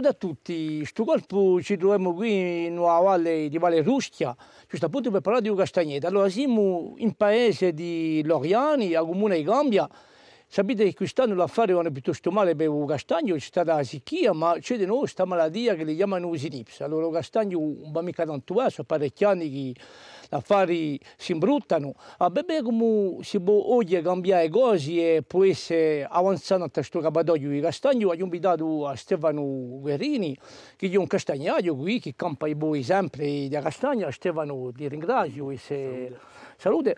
saluto a tutti, sto colpo ci troviamo qui in una valle di Valle Rustia, giusto appunto per parlare di Castagneta. Allora siamo in paese di Loriani, a comune di Gambia, Sapete che quest'anno l'affare va piuttosto male per il castagno, c'è stata la sicchia, ma c'è di nuovo questa malattia che li chiamano usinips. Allora il castagno non va mica tanto eh, sono parecchi anni che gli affari si imbruttano, a bebè come si può oggi cambiare cose e può essere avanzato a questo capadoglio di castagno, abbiamo invitato a Stefano Guerrini, che è un castagnaio qui, che campa i boi sempre da castagna, Stefano ti ringrazio e se... salute.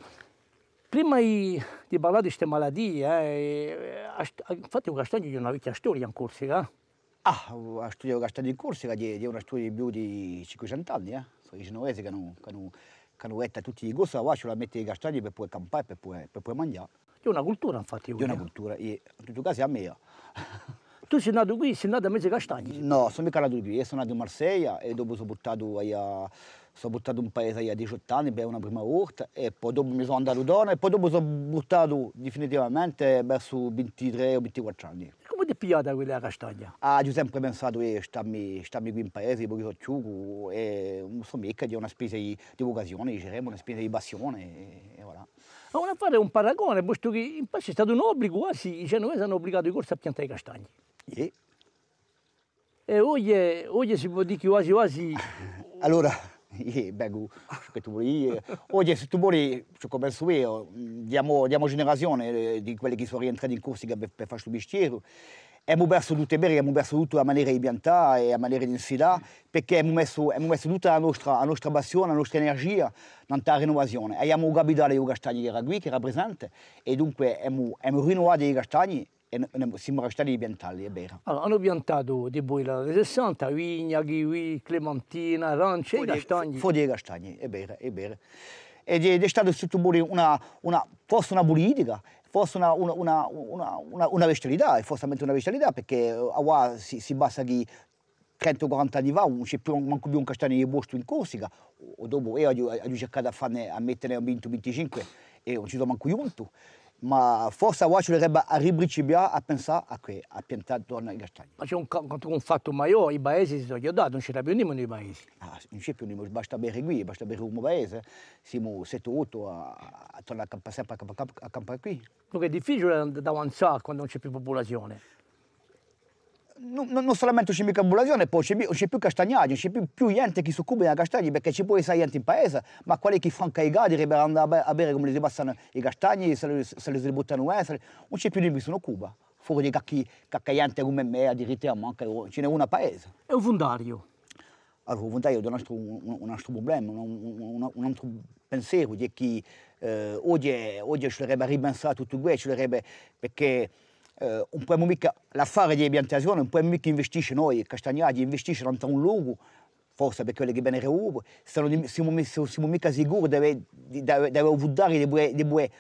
Prima di parlare di queste malattie, eh, infatti un castagno è una vecchia storia in Corsica. Ah, ho studiato castagno in Corsica, è una storia di più di 500 anni, eh? sono i genovesi che hanno canuetta tutti i gusti, la la metti i castagni per poi campare, per poi, per poi mangiare. È una cultura infatti. È una cultura, e in tutto caso è a me. Tu sei nato qui, sei nato a mezzo ai castagni? No, sono mica nato qui, sono nato a Marsella e dopo sono portato a sono buttato in un paese a 18 anni per una prima volta e poi dopo mi sono andato donna e poi dopo sono buttato definitivamente verso 23 o 24 anni che pigliata quella castagna? Ah, io ho sempre pensato che stammi, stammi qui in paese, perché sono ciuco, e non so mica di una spesa di, di vocazione, diceremo, una spesa di passione, e, e voilà. Ma ora fare un paragone, posto che in paese è stato un obbligo quasi, i genovesi hanno obbligato i corsi a piantare i castagni. Yeah. E oggi, oggi si può dire che quasi quasi... allora je, eh, begu, che tu vuoi. Eh. Oggi se tu vuoi, cioè, come penso io, diamo, diamo generazione eh, di quelli che sono rientrati in corsi per, per fare questo mestiere. Abbiamo perso tutte le abbiamo perso tutta la maniera di piantare e la maniera di insilare, perché abbiamo messo, abbiamo messo tutta la nostra, la nostra passione, la nostra energia nella rinnovazione. Abbiamo capito i castagni che era qui, che era presente, e dunque abbiamo, abbiamo rinnovato i castagni siamo restati piantati, è vero. Allora, hanno piantato di boila da 60, vigna, kiwi, clementina, arance e castagni. Fuori castagni, è vero, è vero. Ed è stata sottoporre una, una, forse una politica, forse una, una, una, una, una bestialità, forse una bestialità, perché eh, a qua si, si basta che 30-40 anni fa non c'è più manco più un castagno di bosco in Corsica, o dopo io ho cercato a, farne, a mettere a 20-25 e non ci sono manco giunto ma forse ci dovrebbe arribricibbiare a pensare a che a piantare attorno ai castagni. Ma c'è un, un fatto maggiore, i paesi si sono chiodati, non c'era più nemmeno i paesi. Ah, non c'è più nemmeno, basta bere qui, basta bere un paese, siamo 7-8 a, tornare a campare sempre a, campare qui. Perché è difficile avanzare quando non c'è più popolazione non, non solamente c'è mica Bulasione, poi c'è, c'è più Castagnari, non c'è più, più gente che si occupa di castagni perché ci può essere gente in paese, ma quelli che fanno caigati che andare a bere come si passano i castagni, se li, se li non c'è più nessuno in Cuba, fuori di cacchi, caccaiante come me, addirittura manca, ce n'è una paese. È un fondario. Allora, il fondario è un altro, un, un altro problema, un, un, altro pensiero, che eh, oggi, oggi ci dovrebbe ripensare tutto questo, ci dovrebbe, perché eh, un po' mica l'affare di piantazione, un po' mica investisce noi, i castagnati investiscono in un luogo, forse perché quelli che bene reubo, siamo, siamo mica sicuri di aver, di aver di aver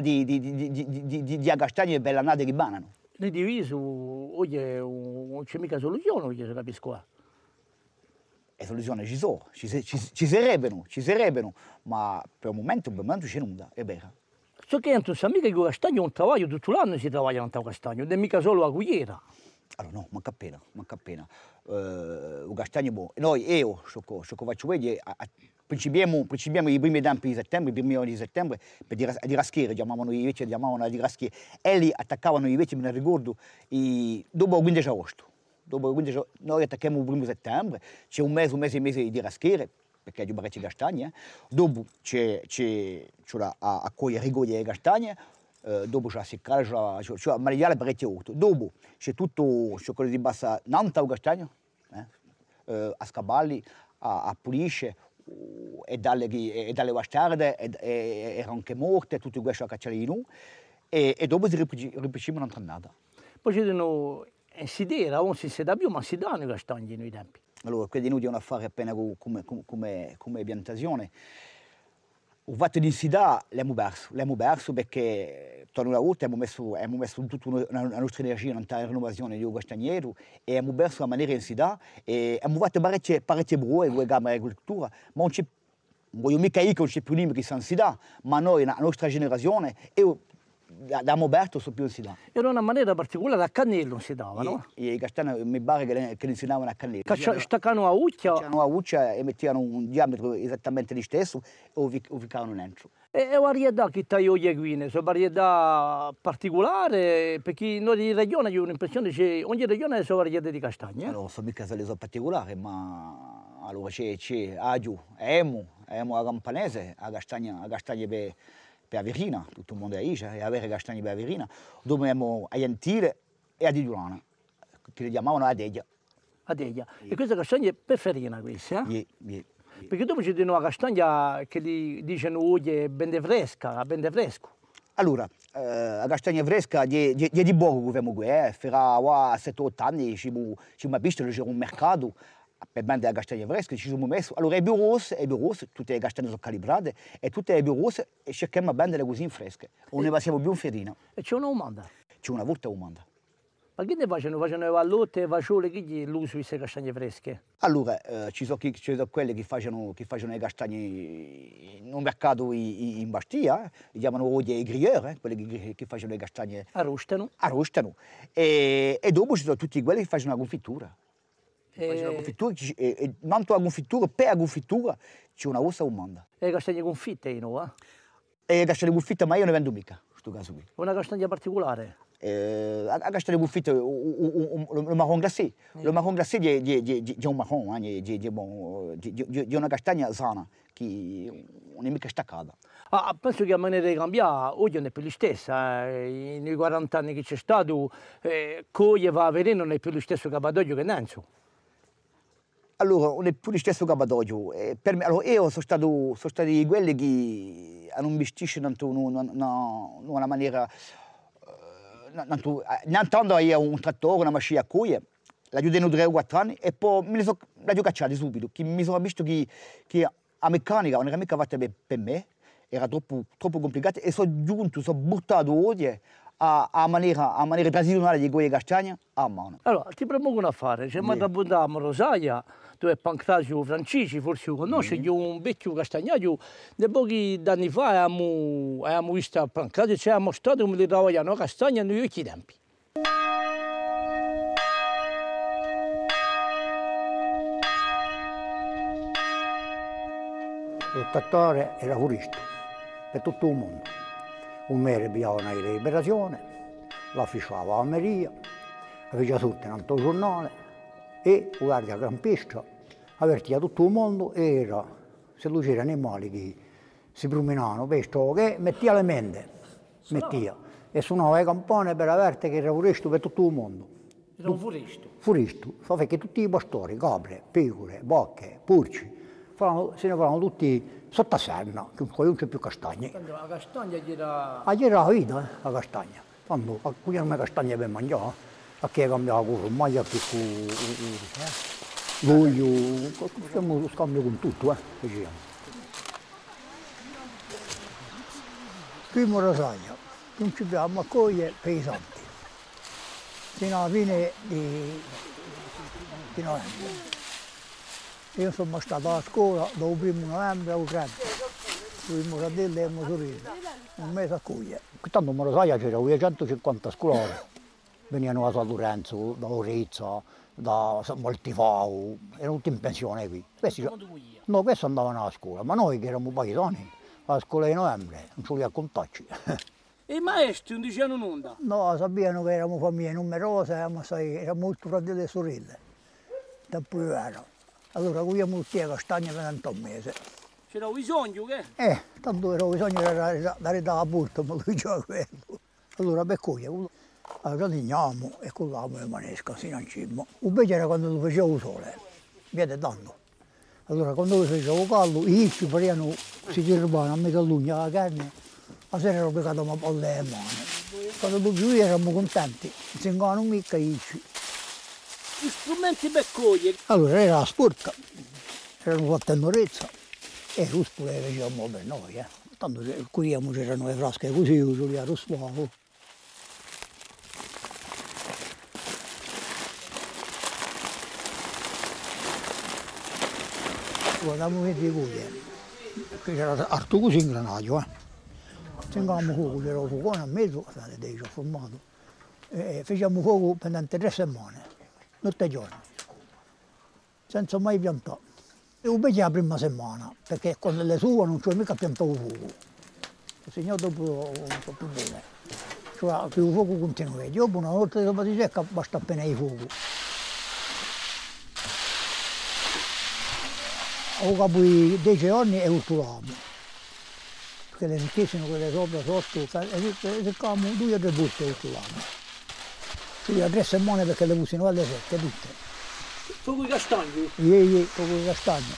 di, di, di, di, di, di, di castagne per l'annata che banano. Le divise, oggi non c'è mica soluzione, oggi se capisco qua. E soluzioni ci sono, ci, ci, ci sarebbero, ci sarebbero, ma per il momento, per il momento c'è nulla, è vero. Sto che tu sai mica che con castagno un travaglio, tutto l'anno si travaglia con castagno, non è mica solo la cugliera. Allora no, manca appena, manca appena. Eh, uh, castagno buono. Noi, io, so che faccio vedere, principiamo, principiamo i primi tempi di settembre, i primi anni di settembre, per dire, a diraschiere, chiamavano i vecchi, chiamavano a diraschiere. E lì attaccavano i vecchi, me ne ricordo, i, dopo il 15 agosto. Dopo il 15 agosto, noi attacchiamo il primo settembre, c'è un mese, un mese e mese di raschiere, perché Giobaretti Gaštanje, dobu će, će, čura, a, a koji rigolje je Gaštanje, eh, dopo c'è la seccare, c'è la, c'è la maiale parecchio alto. Dopo c'è tutto c'è quello di bassa Nanta o Castagno, eh? eh, a Scaballi, a, a Pulisce, uh, e dalle, e dalle bastarde, e, e, e Ronche Morte, tutto questo a cacciare E, e dopo si ripetiamo un'altra c'è Poi c'è no, eh, si dira, oh, non si sa più, ma si danno i castagni nei tempi. Allora, quindi noi dobbiamo fare appena come, come, come piantazione. Il fatto di insidà l'abbiamo perso, l'abbiamo perso perché torno una volta abbiamo messo, tutta la nostra energia in rinnovazione di Guastaniero e abbiamo perso la maniera insidà e abbiamo fatto parecchie, parecchie brue con la agricoltura, ma non c'è, voglio mica dire che non c'è più limite che si insidà, ma noi, la nostra generazione, io, da Moberto su più si dà. Era una maniera particolare, a cannello si davano. I, i castani mi pare che, le, che li insegnavano a cannello. staccano a uccia. Staccano a uccia e mettevano un diametro esattamente lo stesso e lo ficcavano dentro. E, una varietà che tagliò le guine, è varietà particolari? perché noi regione ho l'impressione che ogni regione ha le sue varietà di castagne. Eh. Non allora, so mica se le sono particolari, ma allora c'è, c'è agiu, emu, emu a campanese, a castagna, a castagna per per Averina, tutto il mondo è dice, e avere castagne per Averina, dopo andiamo a Iantile e a Digiurana, che le chiamavano Adeglia. Adeglia. E questa castagna è preferina questa? Eh? Sì, sì. Perché dopo c'è dicono una castagna che gli dicono oh, è ben fresca, ben fresco. Allora, eh, la castagna fresca è di poco che abbiamo qui, eh. fino a 7-8 anni ci abbiamo visto c'era un mercato per apebande a castagne fresche ci sono messo. Allora i burros, i burros, tutte le castagne sono calibrate e tutte le e cerchiamo a bandere così fresche. O ne passiamo più un fiorino. E c'è una domanda? C'è una volta domanda. Ma che ne facciano? Facciano le vallotte, le fagiole, chi l'uso queste castagne fresche? Allora, eh, ci, sono, ci, quelle che facciano, che facciano le castagne in un mercato in, in Bastia, eh, li chiamano oggi i grieur, eh, quelle che, che, facciano le castagne... Arrostano. Arrostano. E, e dopo ci sono tutti quelli che facciano la confittura. Faceva eh. confitture, e, e non la confittura, per la confittura c'è una cosa umana. E le castagne confitte io, eh? E le castagne confitte, ma io ne vendo mica, in questo caso qui. Una castagna particolare? Eh, la castagna confitta, il marron glacé. Il mm. eh. marron glacé è un marron, eh, di una castagna sana, che non è mica staccata. Ah, ah, penso che a maniera di cambiare, oggi non è più la stessa. Eh. Nei 40 anni che c'è stato, eh, Coglie veleno non è più lo stesso Cappadoglio che Nenzo. Allora, neppure stesso Capatoglio. Eh, per me, allora, io sono stato, sono stati quelli che hanno investito in una, maniera... Non eh, tanto eh, io un trattore, una macchina a cuoia, la chiudevo 3 o 4 anni e poi mi sono, la ho cacciata subito, che mi sono visto che, che la meccanica non era mica fatta per, per me, era troppo, troppo complicata e sono giunto, sono buttato oggi a, a, maniera, a maniera tradizionale di quelle castagne a mano. Allora, ti propongo un affare, se sì. mi a rosaia, tu è Pancrazio Francisi, forse lo conosci, mm. un vecchio castagnato, di pochi anni fa abbiamo, abbiamo visto Pancrazio e ci ha mostrato come le lavoravano castagne negli vecchi tempi. Il Tattare era furisto per tutto il mondo. Un mere piavano la liberazione, la fisciava a Maria, la fece in altro giornale e guardia campista avvertiva tutto il mondo era, se lo c'erano animali che si bruminavano, questo che mettia le mende, mettia, e suonava le campane per averte che era furesto per tutto il mondo. Era un furisto? Furisto, fa perché tutti i pastori, capre, pecore, bocche, porci, se ne fanno tutti sotto a serna, che non c'è più castagne. La castagna gli era... Ah, gli era la vita, eh, la castagna. Quando a cui una castagna per mangiare, a chi cambiava la cosa, mai più... Eh voglio, facciamo lo scambio con tutto, eh, facciamo. Primo rosario, principiamo a cogliere per i santi, fino alla fine di, di novembre. Io sono stato a scuola dopo il primo novembre a Ucraina, con fratello e il sorella, un mese a cogliere. Tanto in Morosaia c'era, 150 scuole, venivano da San Lorenzo, da Orizzo, da molti fa, erano tutti in pensione qui. Questi, no, questi andavano a scuola, ma noi che eravamo paesani, a scuola di novembre, non solo a contarci. E i maestri non dicevano nulla? No, sapevano che eravamo famiglie numerose, eravamo, sai, eravamo tutti fratelli e sorelle, da pure vero. Allora cogliamo tutti le castagne per un mese. C'era bisogno che? Eh, tanto era bisogno di dare da, da, ma lui c'era quello. Allora per cui, allora ah, digniamo e con l'amo e manesca fino a cima. Un vecchio era quando lo faceva sole, mi viene danno. Allora quando lo faceva caldo, i ricci parevano si girbano a metà lugna la carne, la sera era obbligata a palle e mani. Quando tu più eravamo contenti, non si ingano mica i ricci. Gli strumenti per cogliere? Allora era la sporca, erano fatte in orezza e il ruspo le facevamo per noi. Eh. Tanto curiamo c'erano le frasche così, usavamo lo spavo. guardavo ecco, che di cugine. Qui c'era così in granaglio, eh. Tengavamo fuoco, c'era un fuoco a mezzo, dei ci ho formato. E facciamo fuoco per tre settimane, notte e giorno, senza mai piantare. E bere la prima settimana, perché con le sue non c'è mica piantato fuoco. Il signor dopo un po' più bene. Cioè, più fuoco continua. Dopo una volta sopra di secca basta appena il fuoco. ho capito 10 anni e usturavo Perché le mettessero quelle sopra sotto e cercavamo due o tre buste usturavo quindi è settimane perché le usino alle sette tutte fuoco i castagni? Ie, ie, fuoco i castagni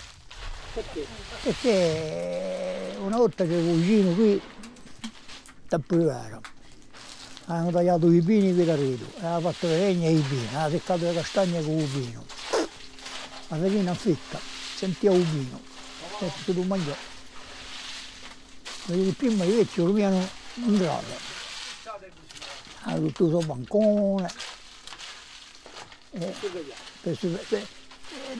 perché? perché una volta che cucino qui da privare hanno tagliato i pini qui da rido, hanno fatto le regne e i pini, hanno seccato le castagne con il pino. La farina fitta. Santiago Bino, pezzo cioè, di mangiare. Perché prima i vecchi dormivano in grado. Hanno ah, tutto il suo bancone. E, eh, per, per, eh,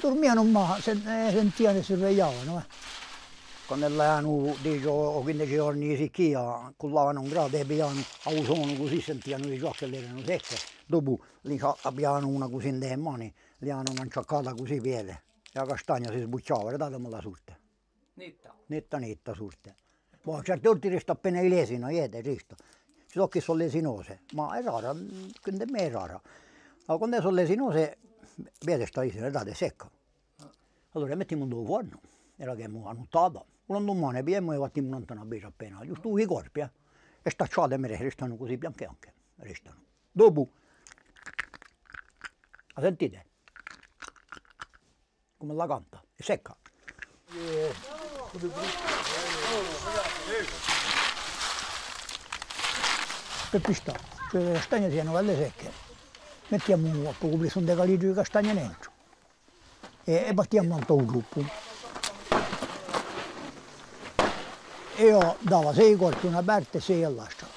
dormivano ma eh, sentivano e sorvegliavano. Eh. Quando erano 10 o 15 giorni di sicchia, ah, cullavano un grado e pigliavano a usone così, sentivano i giochi che erano secche. Dopo li abbiano una così in mani, li avevano manciaccata così piede la castagna si sbucciava, guardatemi la surte. Netta. Netta, netta surte. Boh, a certe volte resta appena i lesi, no, iete, Ci so che sono lesinose, ma è rara, quindi me è rara. Ma quando sono lesinose, vedete, sta lesina, date secca. Allora mettiamo un forno, era che è annuttata. Un domani abbiamo e battiamo una bella appena, giusto i corpi, eh. E stacciate me restano così bianche anche, restano. Dopo, sentite? come la canta, è secca. Per pistare, cioè le castagne siano quelle secche, mettiamo un uopo, ho preso un decaliggio di castagne dentro e, e battiamo un po' gruppo. E io dava sei colpi, una aperta e sei all'asta.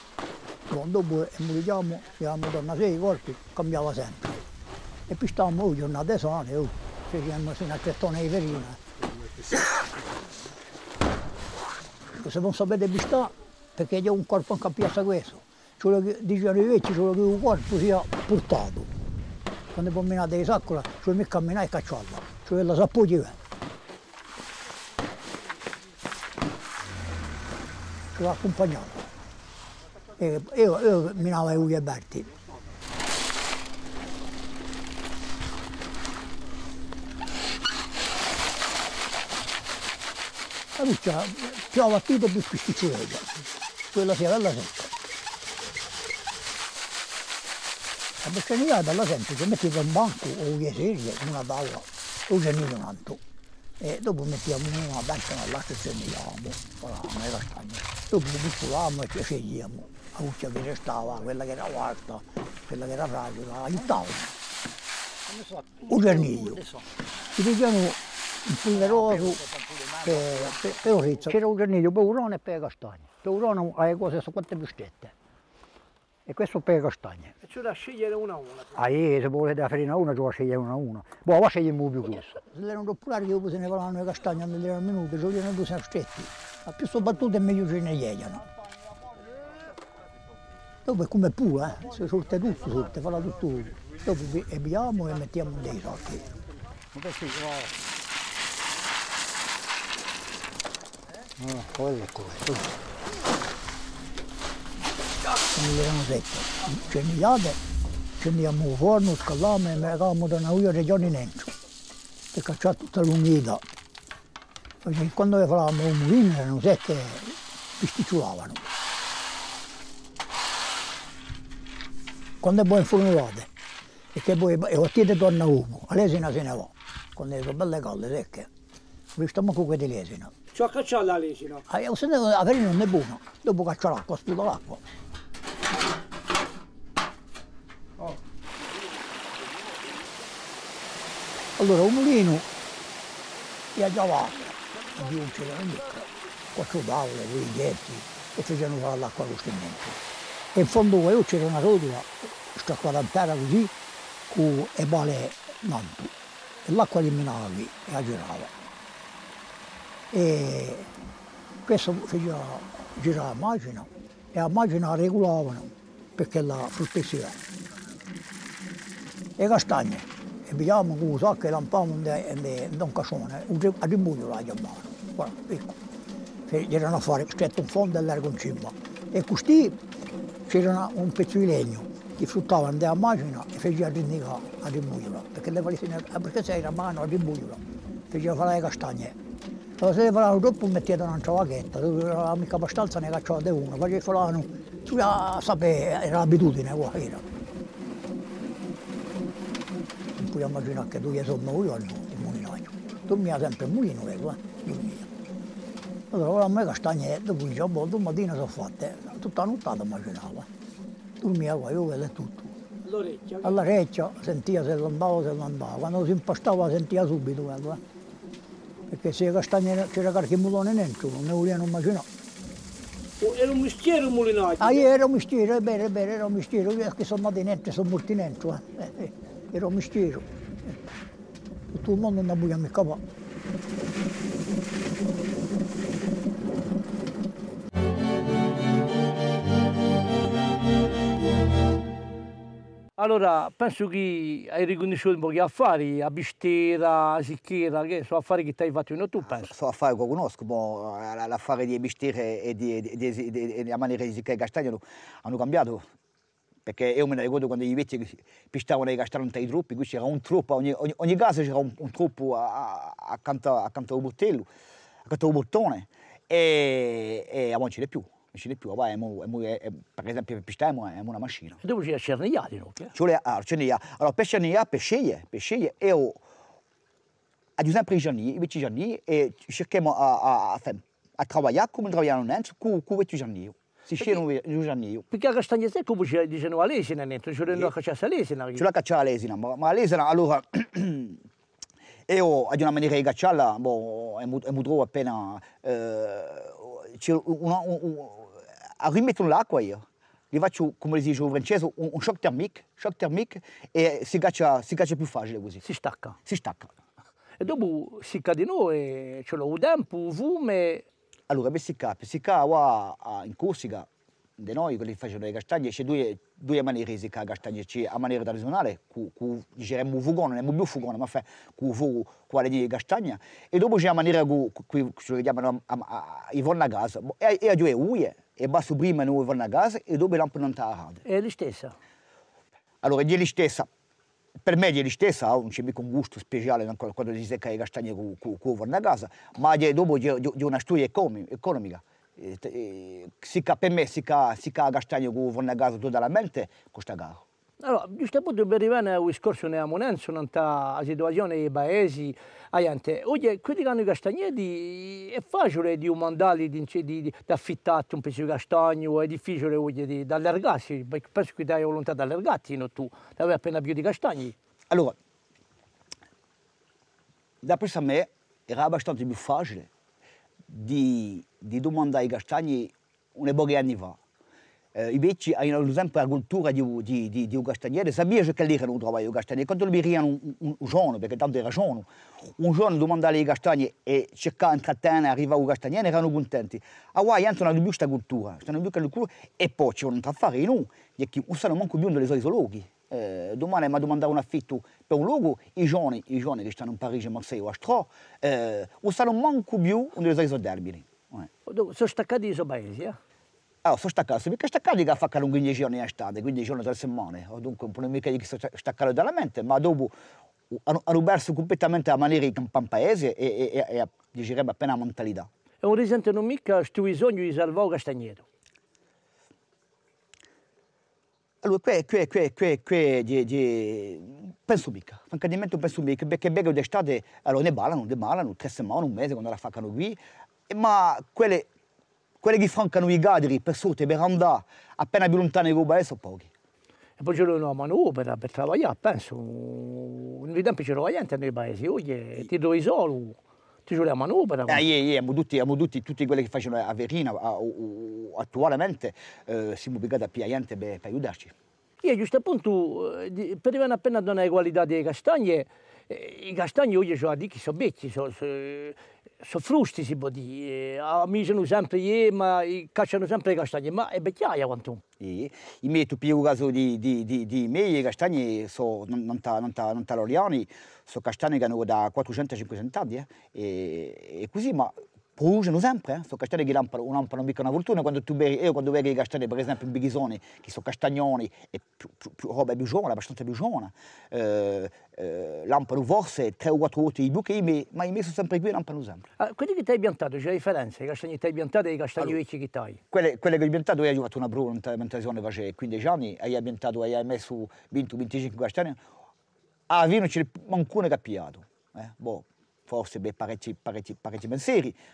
Dopo emulitiamo, tiravo donna sei colpi, cambiava sempre. E pistavamo una giornata sana ci siamo arriviamo fino a di Iverina. Se non sapete bistà, perché io ho un corpo anche a piazza questo. Solo dicevano i vecchi, solo che un corpo sia portato. Quando camminate di saccola, solo mi camminare e cacciarla, cioè la sappotiva. L'ho accompagnata. Io, io minavo i Ugi e Berti. caruccia trova tipo più spiccicciosa, quella sera era alla setta. La bestialità dalla setta si metteva in banco o una in una palla, o un tanto. E dopo mettiamo una banca nell'altra e segnavamo, con la castagna. Dopo buscolavamo e ci scegliamo la cuccia che restava, quella che era alta, quella che era fragile, aiutavamo. Un cerniglio. Ci vediamo un polveroso, per, per, per un rizzo. C'era un giornino per urone e per castagne. Per urone le cose sono quante più strette. E questo per castagne. E c'è da scegliere una a una. Ah, io, se volete fare una a una, c'è da scegliere una a una. Boh, ma scegliamo più questo. Se le erano troppo larghe, dopo se ne volavano le castagne a milione al minuto, ci vogliono due stretti. Ma più sono battute, meglio ce ne iegano. Dopo è come pula, eh? se sorte tutto, sorte, farà tutto. Dopo abbiamo e mettiamo dei soldi. sacchi. No, quello è questo. Milion detto, që një jade, që një jam uvorë, në shkallame, me ka da una në ujo giorni dentro. Të ka tutta të lungida. Perché quando le falavamo un mulino erano sette pisticciolavano. Quando è buon fornulate, e che poi e ottiene torna uno, all'esina se ne va. Quando sono belle colle secche, ho visto un cucco di lesina. Ci ho cacciato la lesina. no? ho sentito che la farina non è buona. Dopo caccio l'acqua, sputo l'acqua. Oh. Allora, un mulino e già vasto, di un ceramico, quattro tavole, due getti, e facevano fare l'acqua costantemente. E in fondo qua c'era una rotola, staccata in terra così, con e vale nanto. E l'acqua eliminava lì e la girava. E questo faceva girare a macina e a macina regolavano perché la fruttessia. Le castagne, e vediamo con un sacco e lampavamo in un cassone a rimbuglio la chiamavano, guarda, ecco. Cioè, c'erano a fare stretto in fondo e largo in cima. E così c'era un pezzo di legno che fruttavano della macina e faceva rinnicare a rimbuglio, perché le palestine, perché se era a mano a rimbuglio, faceva fare le castagne. Lo se volevano troppo mettevano un'altra vaghetta, la eh, mica abbastanza ne cacciavate uno, poi facevano, tu la sapevi, eh, era l'abitudine qua, era. Non puoi immaginare che tu gli sono io il mulinaio, dormiva sempre il mulino, eh, dormiva. Allora a me castagnette, poi dicevo, ah, boh, domattina sono fatte, tutta la nottata immaginava. Dormiva qua, io vedevo tutto. All'orecchio? All'orecchio, sentiva se l'andava o se l'andava, quando si impastava sentiva subito, eh, Perché se castagne c'era qualche mulone dentro, non ne volevano immaginare. Era un mistério né? é é é, o mulinaggio? Ah, era un mestiere, bene, bene, era un mestiere. Io che sono nato dentro, sono morti dentro. Eh. Era un mistério. Tutto il mondo non vogliamo me qua. Allora, penso che hai riconosciuto un po' gli affari, la bistera, la sicchiera, che sono affari che ti hai fatto tu, ah, penso. Sono affari che conosco, ma l'affare di bistera e di, di, di, di, la maniera di sicchiere castagnolo hanno cambiato. Perché io mi ricordo quando i vecchi pistavano i castagni tra i truppi, qui c'era un truppo, ogni, ogni, ogni casa c'era un, un truppo accanto, accanto al bottello, accanto al bottone, e, e non ce n'è più vicino di più, ma è, mu, è, mu, è, è, per esempio per Pistemmo è una macchina. E dove c'è Cernigliati? No? C'è ah, Cernigliati. Allora per Cernigliati, per scegliere, per scegliere, e ho, a sempre i giorni, i 20 giorni, e cerchiamo a, a, a, a lavorare come lavorano adesso, con, con 20 giorni. Si scende un giorno. Perché a castagna secca come ci dicono a Lesina, non c'è la cacciata a Lesina. C'è la cacciata a Lesina, ma, ma a Lesina allora... io ad una maniera di cacciarla, boh, mi trovo appena... Eh, c'è una, una, una a rimettono là, io. Gli faccio, come dice in francese, un, un, shock termico, shock termico e si caccia, si caccia più facile così. Si stacca. Eh, si stacca. E dopo si cade noi, c'è l'ho un tempo, fume. Allora, per si cade, si cade in Corsica, di noi, quelli che facevano le castagne, c'è due, due maniere di cade castagne, c'è la maniera tradizionale, che diremmo fugone, non è più fugone, ma fa con fuoco, con le castagne. e dopo c'è la maniera che si chiamano i forni a gas, e, e a due uie e va su prima noi vanno a casa e dopo non l'hanno a casa. È la stessa? Allora, è la stessa. Per me è la stessa, ah, non c'è mica un gusto speciale quando si secca le castagne con, con, con vanno a casa, ma dopo c'è una storia economica. Eh, e, eh, per me se si cagastagno con vanno a casa tutta la mente, costa caro. Allora, giusto appunto per arrivare a discorso nella monenza, non sta la situazione dei paesi, aiante. Oggi, quelli che hanno i castagneti, è facile di mandarli, di, di, di, affittare un pezzo di castagno, è difficile oggi di, di allargarsi, perché penso che hai volontà di allargarti, non tu, di avere appena più di castagni. Allora, da presso a me era abbastanza più facile di, di domandare ai castagni un po' di anni fa. Eh, i vecchi hanno sempre la cultura di, di, di, di un castaniere, sapeva che lì era un lavoro di Quando mi riano un, un, giorno, perché tanto era giorno, un giorno domandare i castagni e cercare di catena, arrivare i castagnere, erano contenti. A Hawaii non hanno più questa cultura, hanno più questa cultura e poi c'è un traffarino, e che non sanno manco più dove sono i loghi. Eh, domani mi ha domandato un affitto per un luogo, i giovani, i giovani che stanno in Parigi, Marseille o Astro, Strò, eh, sanno manco più dove sono i soldi. Eh. Sono staccati dai paesi, eh? Allora, sono staccato, mica staccato a fare 15 giorni in estate, 15 giorni, 3 settimane, dunque non è mica di che staccato dalla mente, ma dopo hanno, hanno perso completamente la maniera di campare paese e, e, e, e dicerebbe appena la mentalità. E un risente non mica questo bisogno di salvare Castagneto? Allora, qui, qui, qui, qui, qui di, di... penso mica, francamente penso mica, perché begono d'estate, allora ne ballano, ne ballano, tre settimane, un mese, quando la fanno qui, ma quelle quelli che francano i gadri per sotto per andare appena più lontano di Cuba sono pochi. E poi c'era una manopera per lavorare, penso. Nei tempi c'era gente nei paesi, oggi oh, ti trovi solo ti giuro, la manopera. Eh, yeah, yeah, tutti, tutti, tutti quelli che facevano a Verina a, a, attualmente eh, siamo obbligati a più pigliare per, per aiutarci. Io yeah, giusto appunto, eh, per arrivare appena a donare qualità delle castagne, eh, i castagni oggi oh, sono a dicchi, sono becchi, sono, sono, sono soffrusti si può dire, amicano sempre io, ma cacciano sempre le castagne, ma è vecchiaia quanto. E, io metto più caso di, di, di, di me, le castagne sono, non, non, non taloriani, sono castagne che hanno da 400-500 anni, eh? e, e così, ma producono sempre, eh? sono castagne che lampano, lampano mica una fortuna, quando tu bevi, io quando bevi le castagne, per esempio in Bighisone, che sono castagnoni, e più, più, più roba più giovane, abbastanza più giovane, eh, eh, lampano forse tre o quattro volte i buchi, ma i miei sono sempre qui e lampano sempre. Ah, quelli che ti hai piantato, c'è la differenza, i castagni che ti hai piantato e i castagni allora, vecchi che hai? Quelle, quelle, che ho piantato, io ho fatto una prova, un'alimentazione, facevo 15 anni, e ho piantato, e messo 20-25 castagne, a vino c'è mancuno che ha pigliato, eh? boh forse beh, parecchi, parecchi, parecchi ben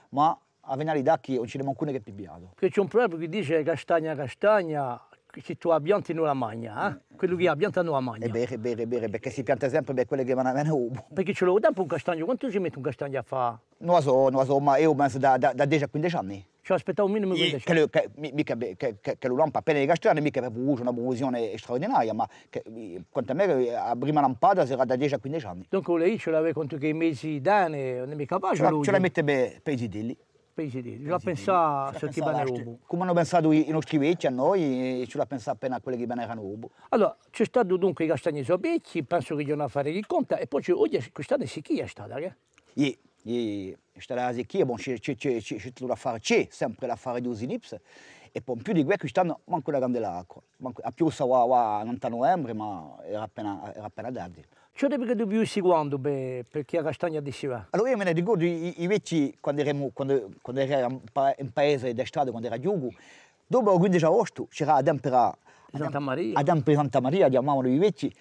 ma a venire da chi non ce ne manca che pibbiato. Qui c'è un proverbio che dice castagna castagna, se tu abbianti non la magna, eh? Mm. quello che abbianta non la magna. E bere, bere, bere, perché si pianta sempre per quelle che vanno a bene uomo. Perché ce l'ho tempo un castagno, quanto ci mette un castagno a fare? Non lo so, non lo so, ma io penso da, da, da 10 a 15 anni. Cioè aspettavo un minimo di che, che, mica, che, che, che l'Olampa di Castellani mica aveva una provisione straordinaria, ma che, eh, quanto eh, a me la prima lampada era da 10 a 15 anni. Dunque lei ce l'aveva conto che i mesi d'ane, non è mica capace lui. Ce la mette per i dilli. Per i dilli, ce l'ha pensata settimana dopo. Come hanno pensato i nostri vecchi a noi, eh, ce l'ha pensata appena a quelli che erano rubo Allora, c'è stato dunque i castagni sobecchi, penso che gli hanno a fare il conto, e poi oggi quest'anno si chi è stata, che? Yeah. J'étais à Azeki, bon, j'étais la farce, sempre la farce dos inips, e poi più di que quest'anno manco la candela acqua. Manco, a più stava a novembre, ma era appena, era appena tardi. Ciò deve che dobbiamo seguire beh, per chi ha castagna di Siva? Allora io me ne ricordo i, i vecchi quando, eremo, quando, quando era in paese d'estate, quando era Giugu, dopo il 15 agosto c'era a Dampera, Santa Maria. a Dampera Santa Maria, chiamavano i vecchi,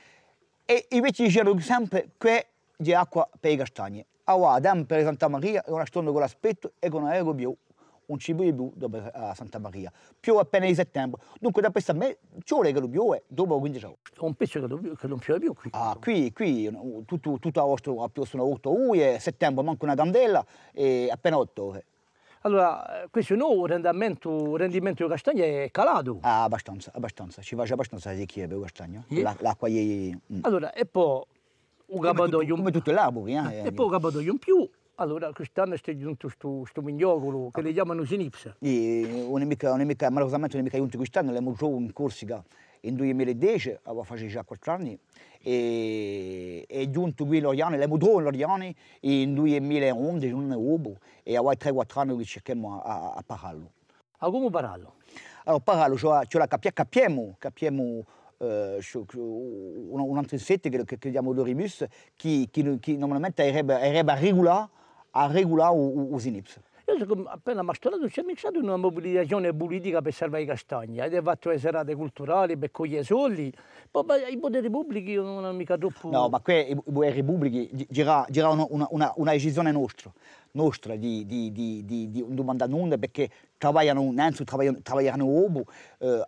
e i vecchi dicevano sempre che c'è acqua per i castagni a Adam per Santa Maria è una astorno con l'aspetto e con un aereo più un cibo di blu dopo a eh, Santa Maria. Piove appena di settembre. Dunque da questa me ci vuole che lo piove dopo 15 agosto. Un pezzo che, lo, che non piove più qui. Ah, qui, qui tutto, tutto agosto ha piovuto una 8 ore, settembre manca una candela e appena 8 ore. Allora, eh, questo nuovo rendimento, rendimento di castagna è calato? Ah, abbastanza, abbastanza. Ci faccio abbastanza di chiave il castagno. Yeah. L'acqua gli... Mm. Allora, e poi un rabadoglio Come tutte le arbori, eh, E poi un rabadoglio in più. Allora, quest'anno è giunto questo migliocolo che ah. le chiamano Sinipsa. Sì, non è mica, non è mica, malosamente non è mica giunto quest'anno, l'abbiamo giunto in Corsica in 2010, avevo fatto già 4 anni, e è giunto qui l'Oriane, l'abbiamo trovato in Loriane in 2011, in Ubo, e avevo 3-4 anni che cerchiamo a, a, a pararlo. A come pararlo? Allora, pararlo, cioè, cioè capiamo, capiamo eh, un, altro insetto che, che, chiamiamo Dorimus, che, che, che normalmente arriva, a regolare, a regolare i sinips. Io appena mastorato ci ho iniziato una mobilitazione politica per salvare i castagni, avete fatto le serate culturali per cogliere soldi, ma i poteri pubblici non hanno mica troppo... No, ma qui i poteri pubblici girano una, una, una, decisione nostra, nostra di, di, di, di, di domandare nulla perché lavorano, non solo lavorano obo, eh,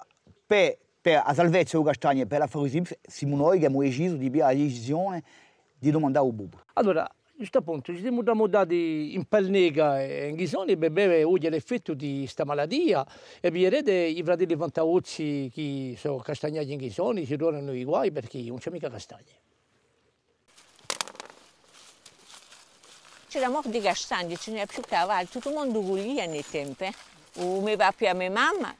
per per la salvezza di Castagne e per la Fausib siamo noi che abbiamo deciso di prendere la decisione di domandare al Bubo. Allora, giusto appunto, ci siamo tramutati in Pelnega e in Ghisoni per bere l'effetto di questa malattia e vedete i fratelli Fantauzzi che sono castagnati in Ghisoni si trovano i guai perché non c'è mica castagne. C'era morte di castagne, ce n'era più cavalli, tutto il mondo guglia nei tempi. Eh. Mi papà e mia mamma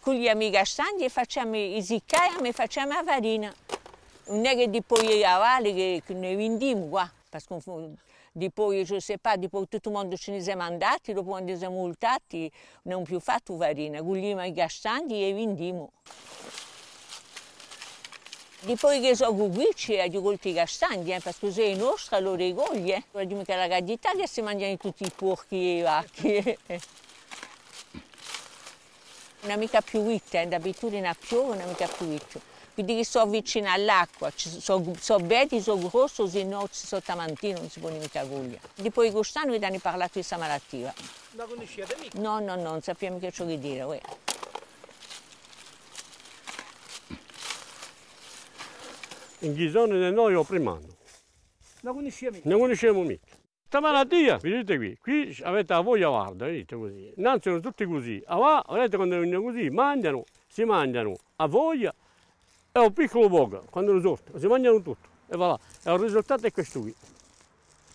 con gli e facciamo i ziccaia e facciamo la farina. Non è che di poi a valle che, che ne vendiamo qua, perché di poi, io cioè, so pas, di poi tutto il mondo ce ne siamo andati, dopo quando siamo multati non abbiamo più fatto farina, cogliamo i gastandi e vendiamo. Di poi che sono guguicci e di i castagni, eh, perché se è nostra lo regoglie. Eh. Dico che la gaggità che si mangiano tutti i porchi e i vacchi. non è più witta, è eh, d'abitudine a piovere, non è più witta. Quindi sono vicino all'acqua, sono so belli, sono grossi, se no sono tamantini, non si può mica agogliare. Dopo i gustano e danno parlato di questa malattia. Non conoscete mica? No, no, no, non sappiamo che ciò che dire. Uè. In Ghisone noi è il primo anno. Non conosciamo mica? Non conosciamo mica. Questa malattia, vedete qui, qui avete la voglia guarda, vedete così. Innanzi sono tutti così. Ah, a Allora, vedete quando vengono così, mangiano, si mangiano a voglia è un piccolo poco, quando lo sorto, si mangiano tutto. E va là. E il risultato è questo qui.